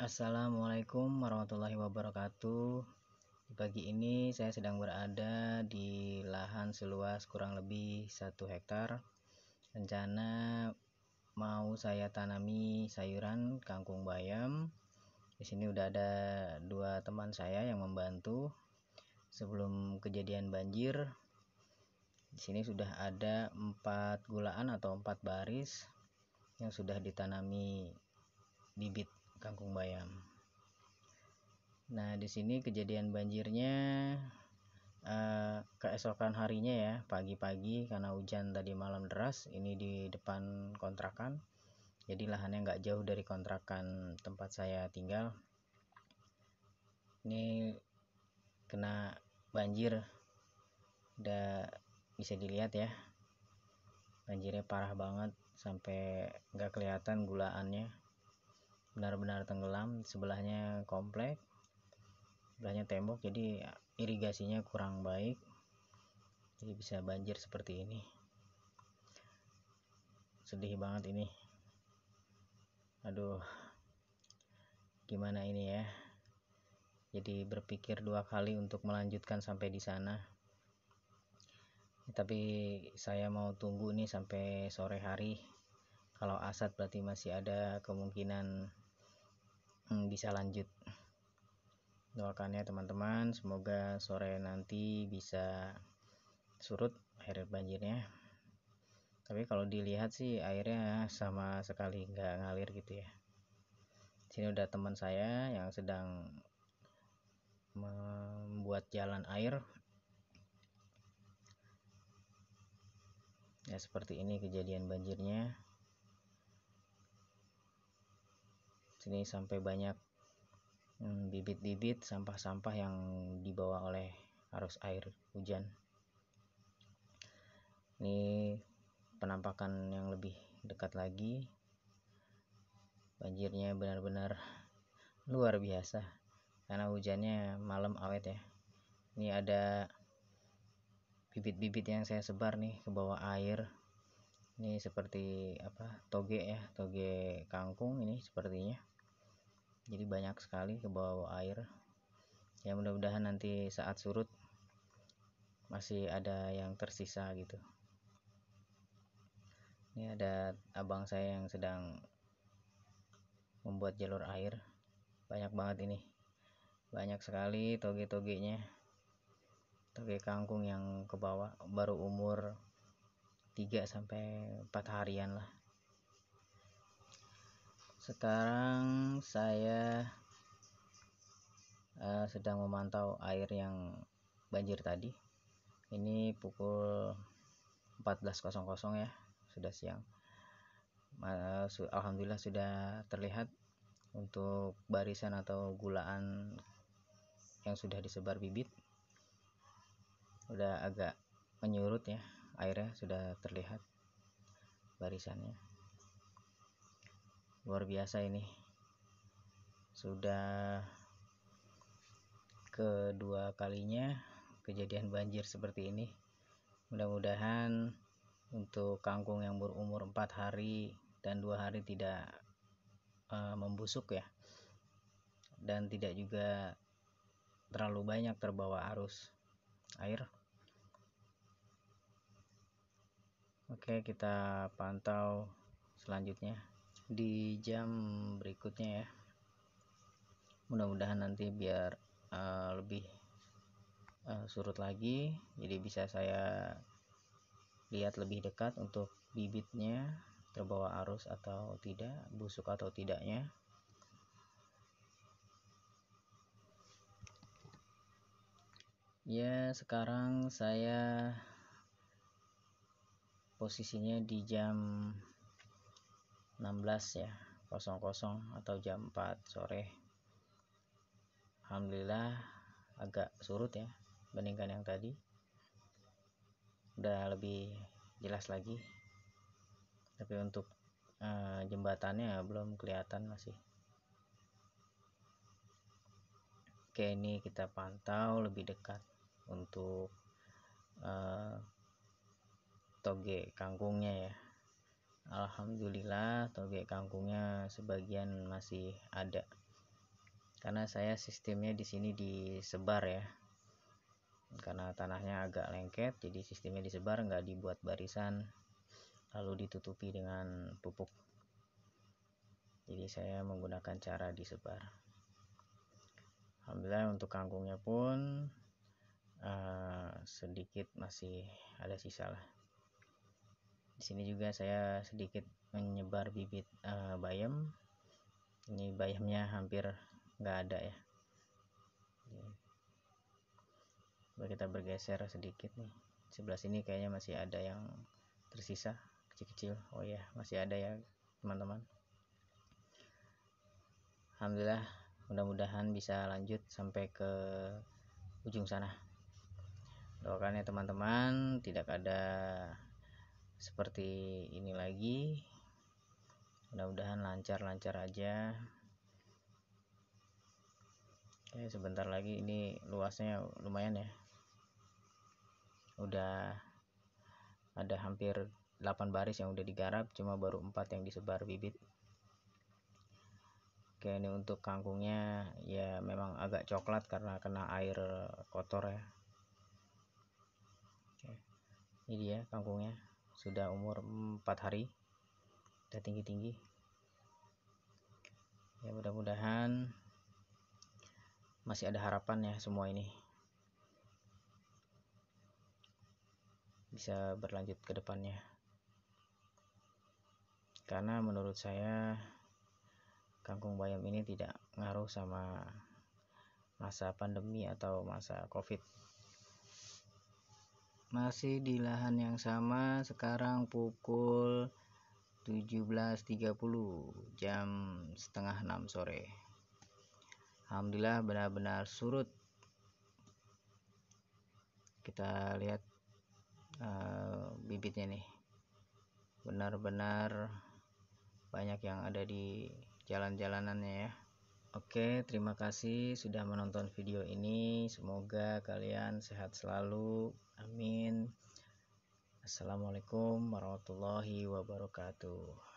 Assalamualaikum warahmatullahi wabarakatuh. Pagi ini saya sedang berada di lahan seluas kurang lebih 1 hektar. Rencana mau saya tanami sayuran kangkung bayam. Di sini udah ada dua teman saya yang membantu. Sebelum kejadian banjir, di sini sudah ada empat gulaan atau empat baris yang sudah ditanami bibit kangkung Bayam. Nah, di sini kejadian banjirnya eh, keesokan harinya ya, pagi-pagi karena hujan tadi malam deras, ini di depan kontrakan. Jadi lahannya nggak jauh dari kontrakan tempat saya tinggal. Ini kena banjir, udah bisa dilihat ya, banjirnya parah banget sampai nggak kelihatan gulaannya benar-benar tenggelam sebelahnya kompleks sebelahnya tembok jadi irigasinya kurang baik jadi bisa banjir seperti ini sedih banget ini aduh gimana ini ya jadi berpikir dua kali untuk melanjutkan sampai di sana tapi saya mau tunggu nih sampai sore hari kalau asat berarti masih ada kemungkinan Hmm, bisa lanjut doakan ya teman-teman semoga sore nanti bisa surut air banjirnya tapi kalau dilihat sih airnya sama sekali nggak ngalir gitu ya sini udah teman saya yang sedang membuat jalan air ya seperti ini kejadian banjirnya Ini sampai banyak hmm, bibit-bibit sampah-sampah yang dibawa oleh arus air hujan ini penampakan yang lebih dekat lagi banjirnya benar-benar luar biasa karena hujannya malam awet ya ini ada bibit-bibit yang saya sebar nih ke bawah air ini seperti apa toge ya toge kangkung ini sepertinya jadi banyak sekali ke bawah air ya mudah-mudahan nanti saat surut masih ada yang tersisa gitu ini ada abang saya yang sedang membuat jalur air banyak banget ini banyak sekali toge-togenya toge kangkung yang ke bawah baru umur 3 sampai 4 harian lah sekarang saya uh, sedang memantau air yang banjir tadi ini pukul 14.00 ya sudah siang eh, Alhamdulillah sudah terlihat untuk barisan atau gulaan yang sudah disebar bibit udah agak menyurut ya airnya sudah terlihat barisannya luar biasa ini sudah kedua kalinya kejadian banjir seperti ini mudah-mudahan untuk kangkung yang berumur 4 hari dan dua hari tidak uh, membusuk ya dan tidak juga terlalu banyak terbawa arus air oke kita pantau selanjutnya di jam berikutnya ya mudah-mudahan nanti biar uh, lebih uh, surut lagi jadi bisa saya lihat lebih dekat untuk bibitnya terbawa arus atau tidak busuk atau tidaknya ya sekarang saya posisinya di jam 16 ya 00 atau jam 4 sore Alhamdulillah agak surut ya bandingkan yang tadi udah lebih jelas lagi tapi untuk uh, jembatannya belum kelihatan masih oke ini kita pantau lebih dekat untuk uh, toge kangkungnya ya alhamdulillah toge kangkungnya sebagian masih ada karena saya sistemnya di sini disebar ya karena tanahnya agak lengket jadi sistemnya disebar nggak dibuat barisan lalu ditutupi dengan pupuk jadi saya menggunakan cara disebar Alhamdulillah untuk kangkungnya pun uh, sedikit masih ada sisa lah di sini juga saya sedikit menyebar bibit uh, bayam ini bayamnya hampir nggak ada ya Coba kita bergeser sedikit nih sebelah sini kayaknya masih ada yang tersisa kecil-kecil oh ya masih ada ya teman-teman Alhamdulillah mudah-mudahan bisa lanjut sampai ke ujung sana doakan ya teman-teman tidak ada seperti ini lagi mudah-mudahan lancar-lancar aja Oke, sebentar lagi ini luasnya lumayan ya udah ada hampir 8 baris yang udah digarap cuma baru 4 yang disebar bibit Oke ini untuk kangkungnya ya memang agak coklat karena kena air kotor ya Oke, ini dia kangkungnya sudah umur 4 hari sudah tinggi-tinggi ya mudah-mudahan masih ada harapan ya semua ini bisa berlanjut ke depannya karena menurut saya kangkung bayam ini tidak ngaruh sama masa pandemi atau masa covid masih di lahan yang sama sekarang pukul 17.30 jam setengah 6 sore Alhamdulillah benar-benar surut kita lihat uh, bibitnya nih benar-benar banyak yang ada di jalan-jalanannya ya Oke, terima kasih sudah menonton video ini. Semoga kalian sehat selalu. Amin. Assalamualaikum warahmatullahi wabarakatuh.